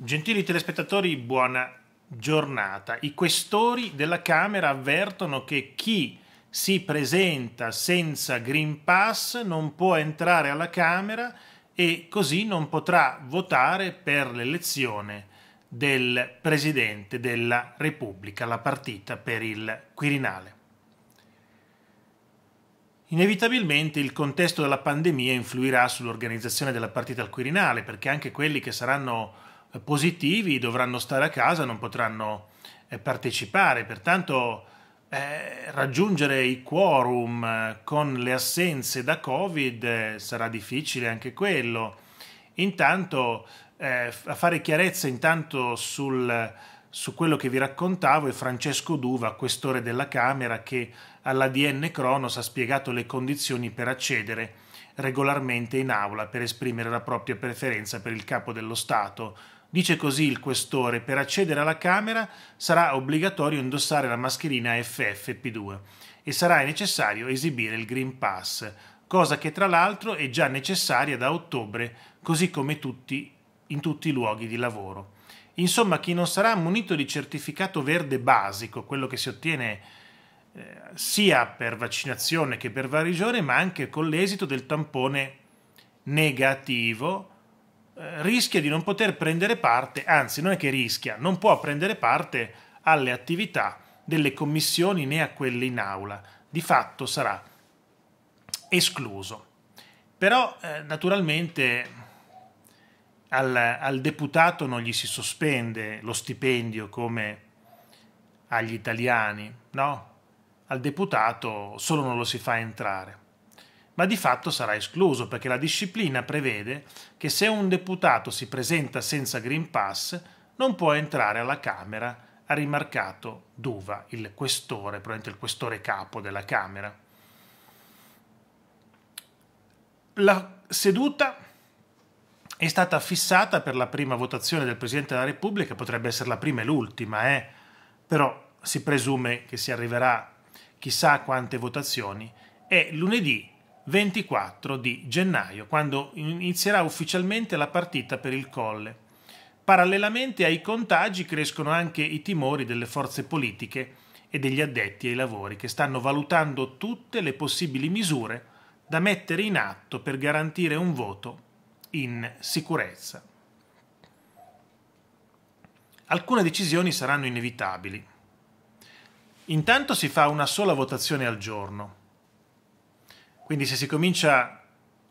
Gentili telespettatori, buona giornata. I questori della Camera avvertono che chi si presenta senza Green Pass non può entrare alla Camera e così non potrà votare per l'elezione del Presidente della Repubblica, la partita per il Quirinale. Inevitabilmente il contesto della pandemia influirà sull'organizzazione della partita al Quirinale, perché anche quelli che saranno positivi dovranno stare a casa, non potranno eh, partecipare, pertanto eh, raggiungere i quorum eh, con le assenze da Covid eh, sarà difficile anche quello. Intanto eh, a fare chiarezza intanto sul, su quello che vi raccontavo è Francesco Duva, questore della Camera, che all'ADN Cronos ha spiegato le condizioni per accedere regolarmente in aula per esprimere la propria preferenza per il capo dello Stato Dice così il questore, per accedere alla Camera sarà obbligatorio indossare la mascherina FFP2 e sarà necessario esibire il Green Pass, cosa che tra l'altro è già necessaria da ottobre, così come tutti, in tutti i luoghi di lavoro. Insomma, chi non sarà munito di certificato verde basico, quello che si ottiene eh, sia per vaccinazione che per varigione, ma anche con l'esito del tampone negativo, eh, rischia di non poter prendere parte, anzi non è che rischia, non può prendere parte alle attività delle commissioni né a quelle in aula, di fatto sarà escluso. Però eh, naturalmente al, al, deputato non gli si sospende lo stipendio come agli italiani, no? Al deputato solo non lo si fa entrare ma di fatto sarà escluso perché la disciplina prevede che se un deputato si presenta senza Green Pass non può entrare alla Camera, ha rimarcato Duva, il questore, probabilmente il questore capo della Camera. La seduta è stata fissata per la prima votazione del Presidente della Repubblica, potrebbe essere la prima e l'ultima, eh? però si presume che si arriverà chissà quante votazioni, e lunedì 24 di gennaio, quando inizierà ufficialmente la partita per il Colle. Parallelamente ai contagi crescono anche i timori delle forze politiche e degli addetti ai lavori che stanno valutando tutte le possibili misure da mettere in atto per garantire un voto in sicurezza. Alcune decisioni saranno inevitabili. Intanto si fa una sola votazione al giorno quindi se si comincia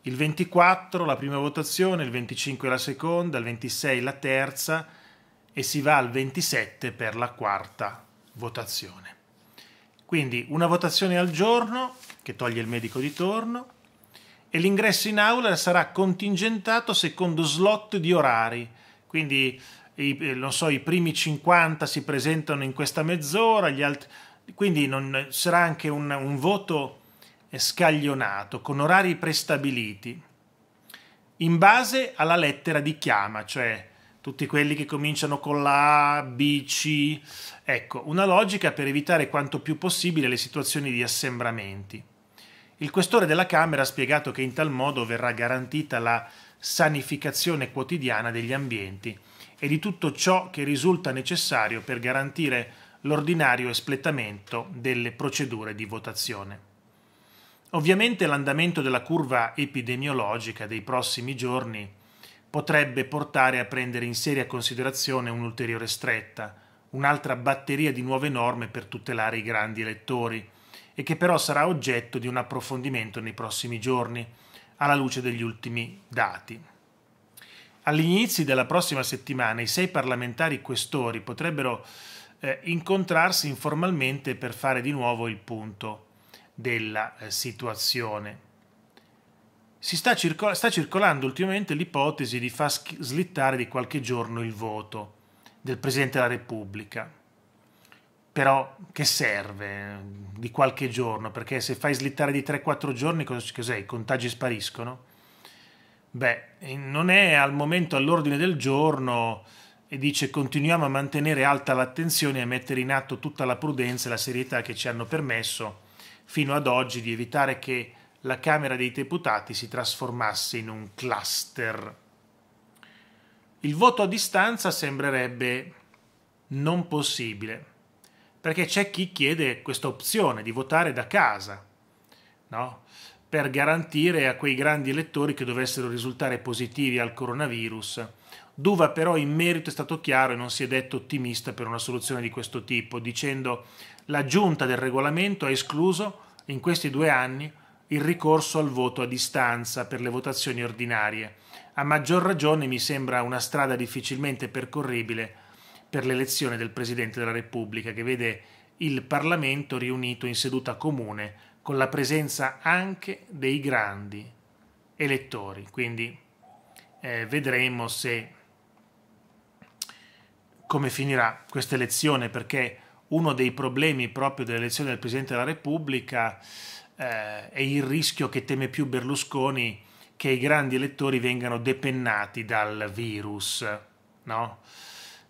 il 24 la prima votazione, il 25 la seconda, il 26 la terza e si va al 27 per la quarta votazione. Quindi una votazione al giorno che toglie il medico di torno e l'ingresso in aula sarà contingentato secondo slot di orari. Quindi i, eh, so, i primi 50 si presentano in questa mezz'ora, gli altri... Quindi non, sarà anche un, un voto è scaglionato con orari prestabiliti in base alla lettera di chiama, cioè tutti quelli che cominciano con la A, B, C. Ecco, una logica per evitare quanto più possibile le situazioni di assembramenti. Il questore della Camera ha spiegato che in tal modo verrà garantita la sanificazione quotidiana degli ambienti e di tutto ciò che risulta necessario per garantire l'ordinario espletamento delle procedure di votazione. Ovviamente l'andamento della curva epidemiologica dei prossimi giorni potrebbe portare a prendere in seria considerazione un'ulteriore stretta, un'altra batteria di nuove norme per tutelare i grandi elettori, e che però sarà oggetto di un approfondimento nei prossimi giorni, alla luce degli ultimi dati. All'inizio della prossima settimana i sei parlamentari questori potrebbero eh, incontrarsi informalmente per fare di nuovo il punto della eh, situazione. Si sta, circol sta circolando ultimamente l'ipotesi di far slittare di qualche giorno il voto del Presidente della Repubblica. Però che serve eh, di qualche giorno? Perché se fai slittare di 3-4 giorni, cos'è? I contagi spariscono? Beh, non è al momento all'ordine del giorno e dice continuiamo a mantenere alta l'attenzione e a mettere in atto tutta la prudenza e la serietà che ci hanno permesso fino ad oggi di evitare che la Camera dei Deputati si trasformasse in un cluster. Il voto a distanza sembrerebbe non possibile, perché c'è chi chiede questa opzione di votare da casa, no? per garantire a quei grandi elettori che dovessero risultare positivi al coronavirus Duva però in merito è stato chiaro e non si è detto ottimista per una soluzione di questo tipo, dicendo la giunta del regolamento ha escluso in questi due anni il ricorso al voto a distanza per le votazioni ordinarie. A maggior ragione mi sembra una strada difficilmente percorribile per l'elezione del Presidente della Repubblica, che vede il Parlamento riunito in seduta comune con la presenza anche dei grandi elettori. Quindi eh, vedremo se come finirà questa elezione, perché uno dei problemi proprio dell'elezione del Presidente della Repubblica eh, è il rischio che teme più Berlusconi che i grandi elettori vengano depennati dal virus, no?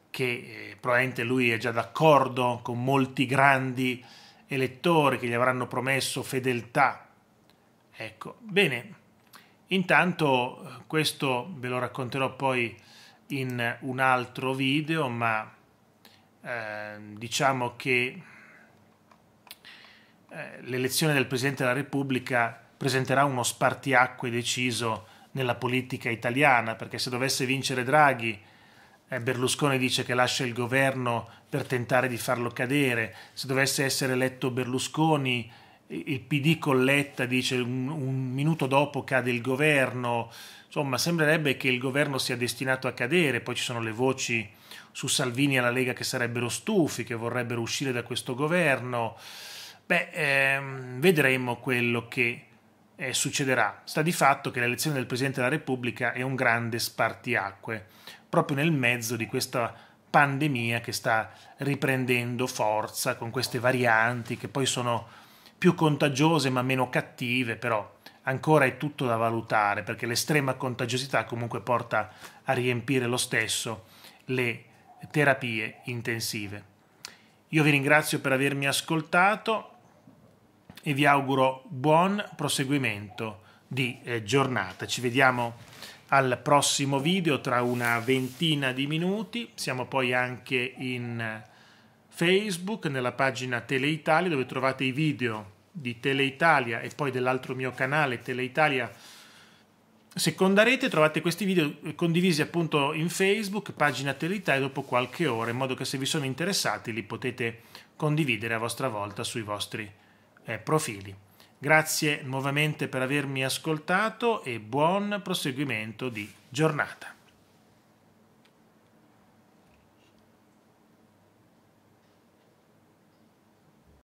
che eh, probabilmente lui è già d'accordo con molti grandi elettori che gli avranno promesso fedeltà. Ecco, bene, intanto eh, questo ve lo racconterò poi in un altro video, ma eh, diciamo che eh, l'elezione del Presidente della Repubblica presenterà uno spartiacque deciso nella politica italiana, perché se dovesse vincere Draghi, eh, Berlusconi dice che lascia il governo per tentare di farlo cadere, se dovesse essere eletto Berlusconi, il PD colletta dice un, un, minuto dopo cade il governo, insomma sembrerebbe che il governo sia destinato a cadere, poi ci sono le voci su Salvini e la Lega che sarebbero stufi, che vorrebbero uscire da questo governo, beh ehm, vedremo quello che eh, succederà. Sta di fatto che l'elezione del Presidente della Repubblica è un grande spartiacque, proprio nel mezzo di questa pandemia che sta riprendendo forza con queste varianti che poi sono più contagiose ma meno cattive, però ancora è tutto da valutare perché l'estrema contagiosità comunque porta a riempire lo stesso le terapie intensive. Io vi ringrazio per avermi ascoltato e vi auguro buon proseguimento di eh, giornata. Ci vediamo al prossimo video tra una ventina di minuti. Siamo poi anche in eh, Facebook, nella pagina Teleitalia dove trovate i video di Teleitalia e poi dell'altro mio canale Teleitalia Seconda rete trovate questi video condivisi appunto in Facebook, pagina Teleitalia dopo qualche ora, in modo che se vi sono interessati li potete condividere a vostra volta sui vostri eh, profili. Grazie nuovamente per avermi ascoltato e buon proseguimento di giornata.